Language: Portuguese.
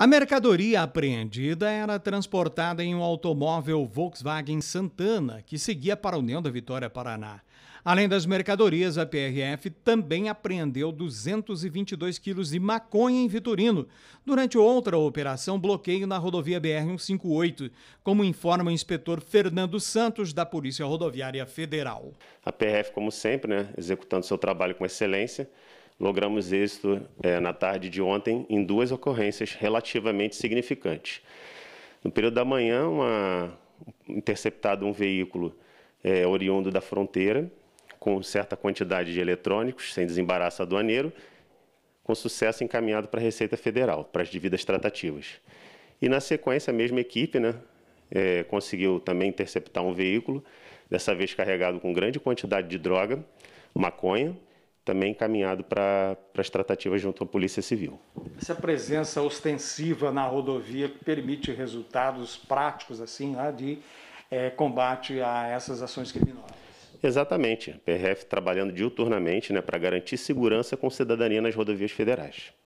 A mercadoria apreendida era transportada em um automóvel Volkswagen Santana, que seguia para o União da Vitória Paraná. Além das mercadorias, a PRF também apreendeu 222 quilos de maconha em Vitorino, durante outra operação bloqueio na rodovia BR-158, como informa o inspetor Fernando Santos, da Polícia Rodoviária Federal. A PRF, como sempre, né, executando seu trabalho com excelência, logramos êxito é, na tarde de ontem em duas ocorrências relativamente significantes. No período da manhã, uma, interceptado um veículo é, oriundo da fronteira, com certa quantidade de eletrônicos, sem desembaraço aduaneiro, com sucesso encaminhado para a Receita Federal, para as devidas tratativas. E, na sequência, a mesma equipe né, é, conseguiu também interceptar um veículo, dessa vez carregado com grande quantidade de droga, maconha, também encaminhado para as tratativas junto à Polícia Civil. Essa presença ostensiva na rodovia permite resultados práticos assim né, de é, combate a essas ações criminosas. Exatamente. A PRF trabalhando diuturnamente né, para garantir segurança com cidadania nas rodovias federais.